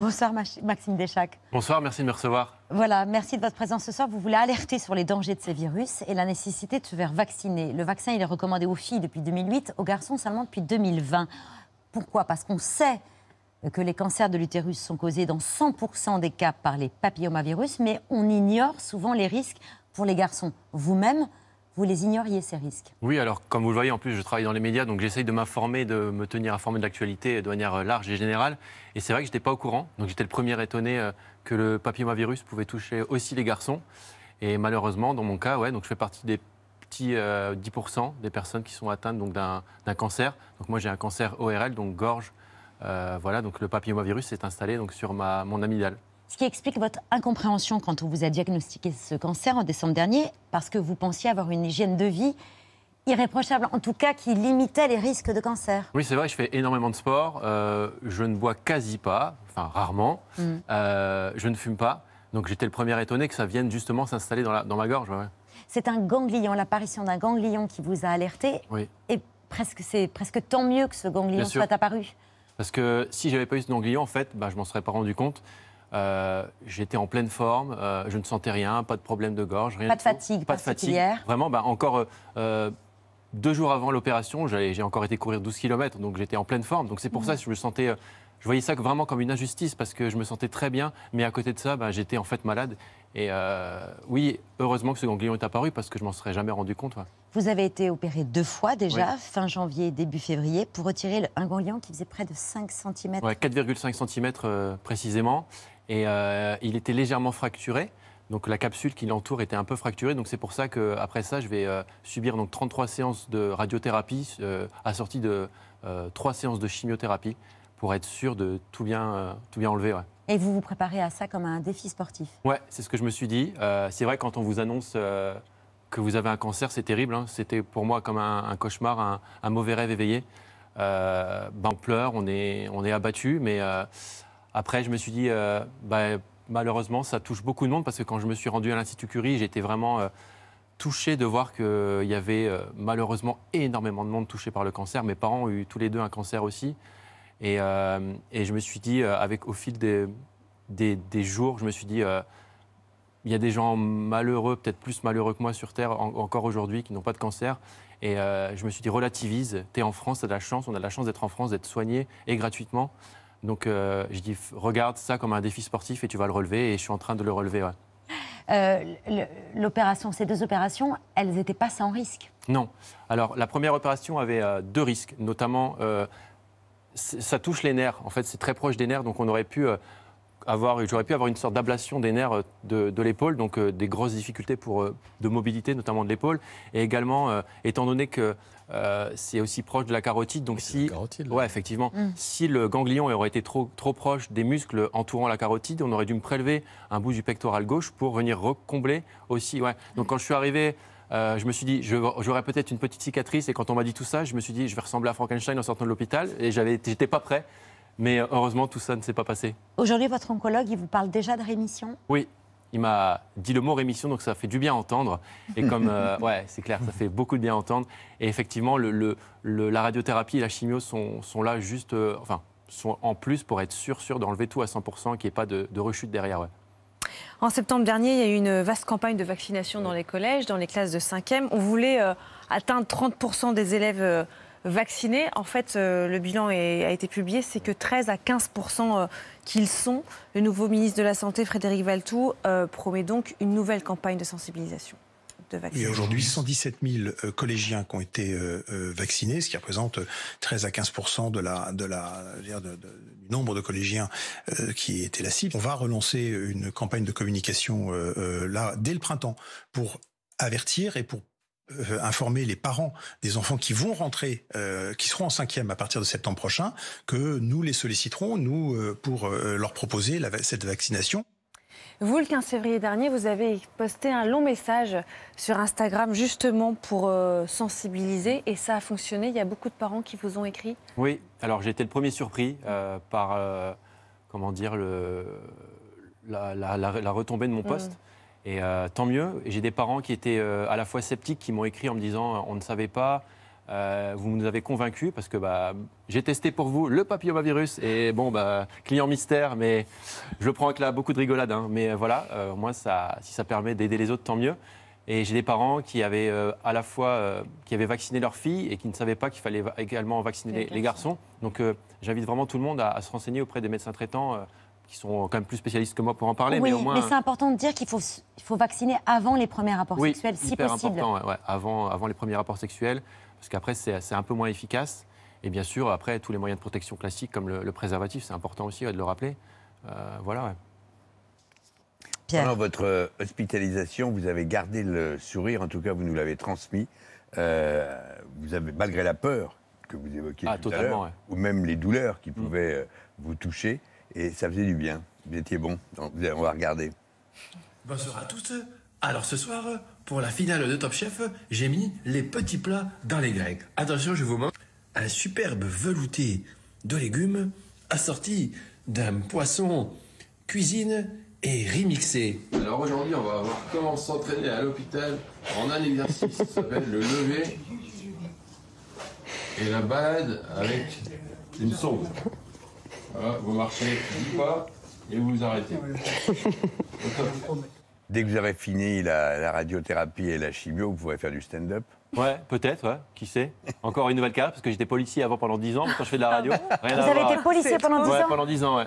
Bonsoir Maxime Deschac. Bonsoir, merci de me recevoir. Voilà, merci de votre présence ce soir. Vous voulez alerter sur les dangers de ces virus et la nécessité de se faire vacciner. Le vaccin, il est recommandé aux filles depuis 2008, aux garçons seulement depuis 2020. Pourquoi Parce qu'on sait que les cancers de l'utérus sont causés dans 100% des cas par les papillomavirus, mais on ignore souvent les risques pour les garçons. Vous-même, vous les ignoriez, ces risques. Oui, alors comme vous le voyez, en plus, je travaille dans les médias, donc j'essaye de m'informer, de me tenir informé de l'actualité de manière euh, large et générale. Et c'est vrai que je n'étais pas au courant, donc j'étais le premier étonné euh, que le papillomavirus pouvait toucher aussi les garçons. Et malheureusement, dans mon cas, ouais, donc je fais partie des petits 10% euh, des personnes qui sont atteintes donc, d'un, cancer. Donc moi, j'ai un cancer ORL, donc gorge. voilà, donc le papillomavirus s'est installé donc, sur ma, mon amygdale. Ce qui explique votre incompréhension quand on vous a diagnostiqué ce cancer en décembre dernier, parce que vous pensiez avoir une hygiène de vie irréprochable, en tout cas qui limitait les risques de cancer. Oui, c'est vrai, je fais énormément de sport, euh, je ne bois quasi pas, enfin rarement, mm. euh, je ne fume pas, donc j'étais le premier étonné que ça vienne justement s'installer dans, dans, ma gorge. C'est un ganglion, l'apparition d'un ganglion qui vous a alerté, oui. et presque c'est presque tant mieux que ce ganglion soit apparu. Parce que si j'avais pas eu ce ganglion, en fait, bah, je m'en serais pas rendu compte. Euh, j'étais en pleine forme, euh, je ne sentais rien, pas de problème de gorge, rien. Pas de, fatigue, pas de fatigue. Vraiment, bah, encore euh, deux jours avant l'opération, j'ai encore été courir 12 km, donc j'étais en pleine forme. Donc c'est pour mhm. ça que je me sentais. je voyais ça vraiment comme une injustice parce que je me sentais très bien, mais à côté de ça, bah, j'étais en fait malade. Et oui, heureusement que ce ganglion est apparu parce que je m'en serais jamais rendu compte. Vous avez été opéré deux fois déjà, fin janvier, début février, pour retirer un ganglion qui faisait près de 5 cm. Ouais, 4,5 cm précisément et euh, il était légèrement fracturé. Donc la capsule qui l'entoure était un peu fracturée. Donc c'est pour ça qu'après ça, je vais euh, subir donc 33 séances de radiothérapie euh, assorties de euh, 3 séances de chimiothérapie pour être sûr de tout bien, tout bien enlever. Et vous vous préparez à ça comme un défi sportif Ouais, c'est ce que je me suis dit. c'est vrai, quand on vous annonce que vous avez un cancer, c'est terrible. Hein. C'était pour moi comme un, cauchemar, un, mauvais rêve éveillé. Ben on pleure, on est, on est abattu, mais après, je me suis dit, euh, bah, malheureusement, ça touche beaucoup de monde parce que quand je me suis rendu à l'Institut Curie, j'étais vraiment euh, touché de voir qu'il euh, y avait malheureusement énormément de monde touché par le cancer. Mes parents ont eu tous les deux un cancer aussi. Et, je me suis dit, au fil des, jours, je me suis dit, il y a des gens malheureux, peut-être plus malheureux que moi sur Terre encore aujourd'hui, qui n'ont pas de cancer. Et je me suis dit, relativise, tu es en France, tu as de la chance, on a de la chance d'être en France, d'être soigné et gratuitement. Donc euh, je dis, regarde ça comme un défi sportif et tu vas le relever. Et je suis en train de le relever. Euh, l'opération, ces deux opérations, elles n'étaient pas sans risque Non. Alors la première opération avait euh, deux risques, notamment ça touche les nerfs. En fait, c'est très proche des nerfs, donc on aurait pu avoir, j'aurais pu avoir une sorte d'ablation des nerfs euh, de, de l'épaule, donc euh, des grosses difficultés pour, euh, de mobilité, notamment de l'épaule. Et également, étant donné que c'est aussi proche de la carotide, donc si, ouais, effectivement, mm. si le ganglion aurait été trop, trop proche des muscles entourant la carotide, on aurait dû me prélever un bout du pectoral gauche pour venir recombler aussi. Donc quand je suis arrivé. je me suis dit, j'aurais peut-être une petite cicatrice. Et quand on m'a dit tout ça, je me suis dit, je vais ressembler à Frankenstein en sortant de l'hôpital. Et j'étais pas prêt. Mais euh, heureusement, tout ça ne s'est pas passé. Aujourd'hui, votre oncologue, il vous parle déjà de rémission Oui, il m'a dit le mot rémission, donc ça fait du bien entendre. Et comme, euh, ouais, c'est clair, ça fait beaucoup de bien entendre. Et effectivement, le, la radiothérapie et la chimio sont, là juste, euh, enfin, sont en plus pour être sûr, sûr d'enlever tout à 100%, qu'il n'y ait pas de, rechute derrière. En septembre dernier, il y a eu une vaste campagne de vaccination dans les collèges, dans les classes de 5e. On voulait atteindre 30% des élèves vaccinés. En fait, euh, le bilan a été publié, c'est que 13 à 15 euh, qu'ils sont. Le nouveau ministre de la Santé, Frédéric Valtou, euh, promet donc une nouvelle campagne de sensibilisation. Il y a aujourd'hui 117 000 collégiens qui ont été vaccinés, ce qui représente 13 à 15 de la, de la, du nombre de collégiens qui étaient la cible. On va relancer une campagne de communication là dès le printemps pour avertir et pour euh, informer les parents des enfants qui vont rentrer, euh, qui seront en cinquième à partir de septembre prochain, que nous les solliciterons, nous, euh, pour leur proposer cette vaccination. Vous, le 15 février dernier, vous avez posté un long message sur Instagram justement pour sensibiliser et ça a fonctionné. Il y a beaucoup de parents qui vous ont écrit. Oui, alors j'ai été le premier surpris par, comment dire, la, retombée de mon mm. poste. Et euh, tant mieux. J'ai des parents qui étaient euh, à la fois sceptiques, qui m'ont écrit en me disant euh, on ne savait pas, vous nous avez convaincus parce que bah, j'ai testé pour vous le papillomavirus et bon, bah, client mystère, mais je le prends avec là beaucoup de rigolade. Hein. mais voilà, au moi, ça, si ça permet d'aider les autres, tant mieux. Et j'ai des parents qui avaient à la fois qui avaient vacciné leur fille et qui ne savaient pas qu'il fallait également vacciner les, garçons. Donc j'invite vraiment tout le monde à, se renseigner auprès des médecins traitants qui sont quand même plus spécialistes que moi pour en parler. mais moins... mais c'est important de dire qu'il faut, vacciner avant les premiers rapports sexuels, si possible. possible. Important, avant, avant les premiers rapports sexuels, parce qu'après, c'est un peu moins efficace. Et bien sûr, après, tous les moyens de protection classiques, comme le, préservatif, c'est important aussi de le rappeler. Euh, voilà, ouais. Pierre. Pendant votre euh, hospitalisation, vous avez gardé le sourire, en tout cas, vous nous l'avez transmis. Euh, vous avez, malgré la peur que vous évoquiez ah, tout à l'heure, ou même les douleurs qui pouvaient mm. vous toucher, et ça faisait du bien. Vous étiez bon. on va regarder. Bonsoir à tous. Alors ce soir, pour la finale de Top Chef, j'ai mis les petits plats dans les grecs. Attention, je vous montre un superbe velouté de légumes assorti d'un poisson cuisine et remixé. Alors aujourd'hui, on va voir comment s'entraîner à l'hôpital en un exercice qui s'appelle le lever et la balade avec une sonde. Vous marchez 10 pas et vous vous arrêtez. Dès que vous aurez fini la, radiothérapie et la chimio, vous pourrez faire du stand-up. Ouais, peut-être, qui sait. Encore une nouvelle carrière, parce que j'étais policier avant pendant 10 ans, quand je fais de la radio. Rien vous avez été policier pendant 10 ans ouais, pendant 10 ans, ouais.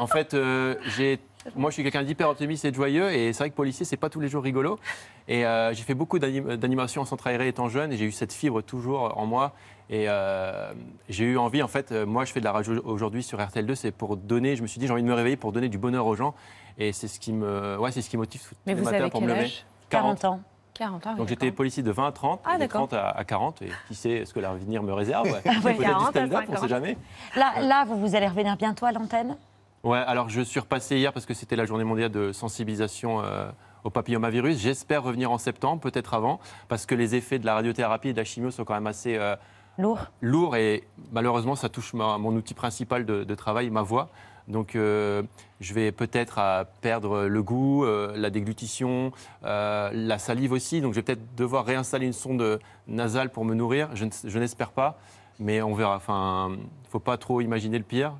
En fait, euh, j'ai moi, je suis quelqu'un d'hyper optimiste et de joyeux, et c'est vrai que policier, c'est pas tous les jours rigolo. Et euh, j'ai fait beaucoup d'animation en centre aéré étant jeune, et j'ai eu cette fibre toujours en moi. Et euh, j'ai eu envie, en fait, euh, moi, je fais de la radio aujourd'hui sur RTL2, c'est pour donner. Je me suis dit, j'ai envie de me réveiller pour donner du bonheur aux gens, et c'est ce qui me, ouais, c'est ce qui motive tous les matins pour me lever. 40 ans. 40 ans, ah Donc j'étais policier de 20 à 30, ah, de 30 à 40, et qui sait ce que l'avenir me réserve. 40 ah on sait jamais. Là, là, vous, vous allez revenir bientôt à l'antenne Ouais, alors je suis repassé hier parce que c'était la journée mondiale de sensibilisation euh, au papillomavirus. J'espère revenir en septembre, peut-être avant, parce que les effets de la radiothérapie et de la chimio sont quand même assez. Euh, lourds. et malheureusement ça touche mon outil principal de, travail, ma voix. Donc euh, je vais peut-être perdre le goût, la déglutition, la salive aussi. Donc je vais peut-être devoir réinstaller une sonde nasale pour me nourrir. Je, n'espère pas, mais on verra. Enfin, faut pas trop imaginer le pire.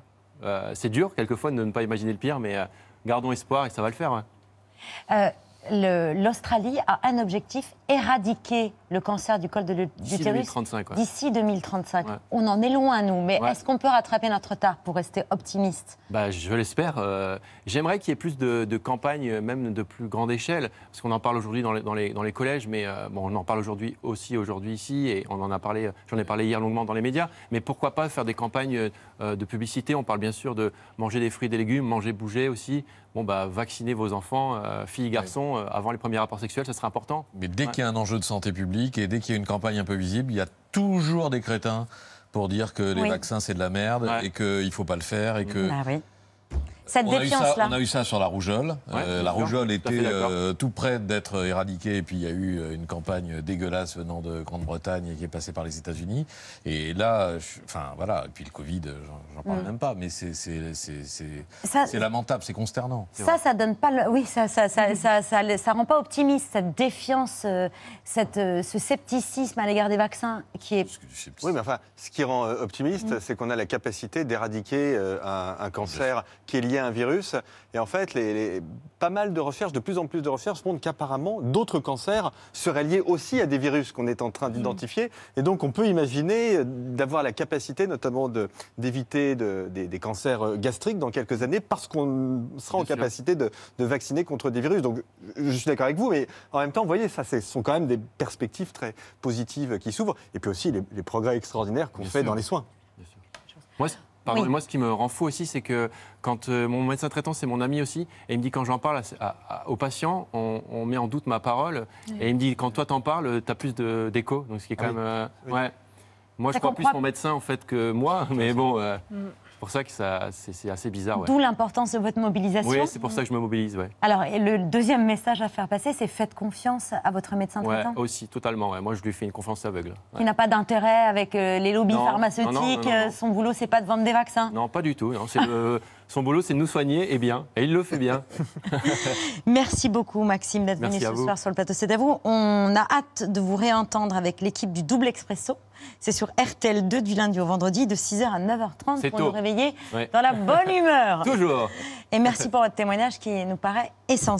Euh, c'est dur, quelquefois, de ne pas imaginer le pire, mais euh, gardons espoir et ça va le faire. Hein. Euh, l'Australie a un objectif, éradiquer le cancer du col de l'utérus d'ici 2035. On en est loin, nous, mais est-ce qu'on peut rattraper notre retard pour rester optimiste bah, Je l'espère. Euh, j'aimerais qu'il y ait plus de, campagnes, même de plus grande échelle, parce qu'on en parle aujourd'hui dans, les, collèges, mais euh, bon, on en parle aujourd'hui aussi aujourd'hui ici, et on en a parlé, j'en ai parlé hier longuement dans les médias, mais pourquoi pas faire des campagnes euh, de publicité On parle bien sûr de manger des fruits et des légumes, manger, bouger aussi, bon, bah, vacciner vos enfants, euh, filles et garçons, euh, avant les premiers rapports sexuels, ce sera important. Mais dès qu'il y a un enjeu de santé publique et dès qu'il y a une campagne un peu visible, il y a toujours des crétins pour dire que les vaccins c'est de la merde et qu'il ne faut pas le faire et bah que on, a eu ça, sur la rougeole. Euh, la rougeole était euh, tout, près d'être éradiquée et puis il y a eu euh, une campagne dégueulasse venant de Grande-Bretagne et qui est passée par les États-Unis. Et là, enfin voilà, et puis le Covid, j'en parle mm. même pas, mais c'est lamentable, c'est consternant. Ça, ça donne pas, oui, ça, ça, ça, rend pas optimiste cette défiance, cette, ce scepticisme à l'égard des vaccins qui est. Oui, mais enfin, ce qui rend optimiste, mm. c'est qu'on a la capacité d'éradiquer un, un, cancer qui est lié un virus. Et en fait, les, pas mal de recherches, de plus en plus de recherches montrent qu'apparemment, d'autres cancers seraient liés aussi à des virus qu'on est en train mhm. d'identifier. Et donc, on peut imaginer euh, d'avoir la capacité, notamment d'éviter de, des, cancers euh, gastriques dans quelques années, parce qu'on sera en capacité de, vacciner contre des virus. Donc, je suis d'accord avec vous, mais en même temps, vous voyez, ça, ce sont quand même des perspectives très positives qui s'ouvrent. Et puis aussi, les, progrès extraordinaires qu'on fait dans les soins. Moi, moi, ce qui me rend fou aussi, c'est que quand euh, mon médecin traitant, c'est mon ami aussi, et il me dit quand j'en parle aux patients, on, met en doute ma parole, et il me dit quand toi t'en parles, euh, t'as plus d'écho, donc ce qui est quand ah même. Euh, ouais. Moi, je crois plus mon médecin en fait que moi, mais bon. Mm pour ça que ça, c'est, assez bizarre. D'où l'importance de votre mobilisation. Oui, c'est pour ça que je me mobilise. Alors, le deuxième message à faire passer, c'est faites confiance à votre médecin ouais, aussi, totalement. Moi, je lui fais une confiance aveugle. Il n'a pas d'intérêt avec euh, les lobbies pharmaceutiques. Euh, son boulot, c'est pas de vendre des vaccins. Non, pas du tout. son boulot, c'est de nous soigner et bien. Et il le fait bien. Merci beaucoup, Maxime, d'être venu ce soir sur le plateau. C'est à vous. On a hâte de vous réentendre avec l'équipe du Double Expresso. C'est sur RTL2 du lundi au vendredi de 6h à 9h30 pour nous réveiller dans la bonne humeur. Toujours. Et merci pour votre témoignage qui nous paraît essentiel.